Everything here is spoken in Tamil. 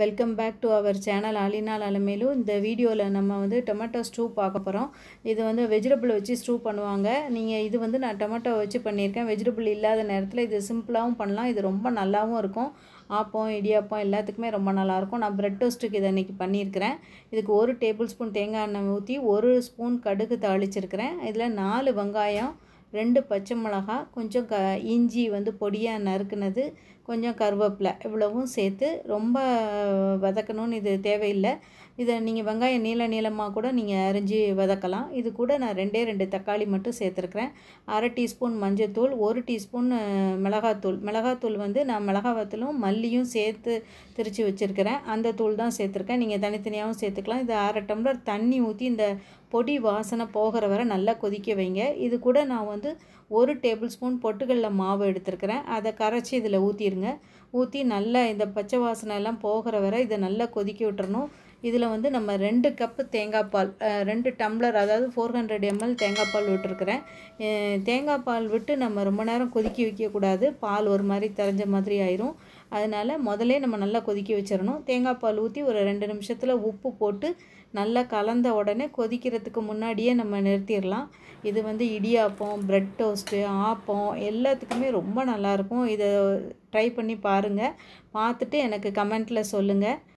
welcome back to our channel அலினால் அலமேலு இந்த வீடியோவில் நம்ம வந்து டொமேட்டோ ஸ்டூ பார்க்க போகிறோம் இது வந்து வெஜிடபிள் வச்சு ஸ்டூ பண்ணுவாங்க நீங்கள் இது வந்து நான் டொமேட்டோ வச்சு பண்ணியிருக்கேன் வெஜிடபிள் இல்லாத நேரத்தில் இது சிம்பிளாகவும் பண்ணலாம் இது ரொம்ப நல்லாவும் இருக்கும் ஆப்பம் இடியாப்பம் எல்லாத்துக்குமே ரொம்ப நல்லாயிருக்கும் நான் ப்ரெட் டோஸ்ட்டுக்கு இதை இன்றைக்கி பண்ணியிருக்கிறேன் இதுக்கு ஒரு டேபிள் ஸ்பூன் தேங்காய் எண்ணெய் ஊற்றி ஒரு ஸ்பூன் கடுகு தாளிச்சிருக்கிறேன் இதில் நாலு வெங்காயம் ரெண்டு பச்சை மிளகா கொஞ்சம் க இஞ்சி வந்து பொடியாக நறுக்குனது கொஞ்சம் கருவேப்பிலை இவ்வளவும் சேர்த்து ரொம்ப வதக்கணும்னு இது தேவையில்லை இதை நீங்கள் வெங்காயம் நீள நீளமாக கூட நீங்கள் அரிஞ்சு வதக்கலாம் இது கூட நான் ரெண்டே ரெண்டு தக்காளி மட்டும் சேர்த்துருக்குறேன் அரை டீஸ்பூன் மஞ்சத்தூள் ஒரு டீஸ்பூன் மிளகாத்தூள் மிளகாத்தூள் வந்து நான் மிளகாவத்தலும் மல்லியும் சேர்த்து திரித்து வச்சுருக்கிறேன் அந்த தூள் தான் சேர்த்துருக்கேன் நீங்கள் தனித்தனியாகவும் சேர்த்துக்கலாம் இது அரை டம்ளர் தண்ணி ஊற்றி இந்த பொடி வாசனை போகிற வரை நல்லா கொதிக்க வைங்க இது கூட நான் வந்து ஒரு டேபிள் ஸ்பூன் பொட்டுக்கடல மாவு எடுத்துருக்கிறேன் அதை கரைச்சி இதில் ஊற்றிருக்கேன் ஊற்றிடுங்க ஊற்றி நல்லா இந்த பச்சை வாசனை எல்லாம் போகிற வரை இதை நல்லா கொதிக்க விட்டுறணும் இதில் வந்து நம்ம ரெண்டு கப்பு தேங்காய் பால் ரெண்டு டம்ளர் அதாவது ஃபோர் ஹண்ட்ரட் எம்எல் தேங்காய் பால் விட்டுருக்குறேன் தேங்காய் பால் விட்டு நம்ம ரொம்ப நேரம் கொதிக்க வைக்கக்கூடாது பால் ஒரு மாதிரி தெரிஞ்ச மாதிரி ஆயிரும் அதனால் முதலே நம்ம நல்லா கொதிக்க வச்சிடணும் தேங்காய் பால் ஊற்றி ஒரு ரெண்டு நிமிஷத்தில் உப்பு போட்டு நல்லா கலந்த உடனே கொதிக்கிறதுக்கு முன்னாடியே நம்ம நிறுத்திடலாம் இது வந்து இடியாப்பம் ப்ரெட் டோஸ்ட்டு ஆப்பம் எல்லாத்துக்குமே ரொம்ப நல்லாயிருக்கும் இதை ட்ரை பண்ணி பாருங்கள் பார்த்துட்டு எனக்கு கமெண்ட்டில் சொல்லுங்கள்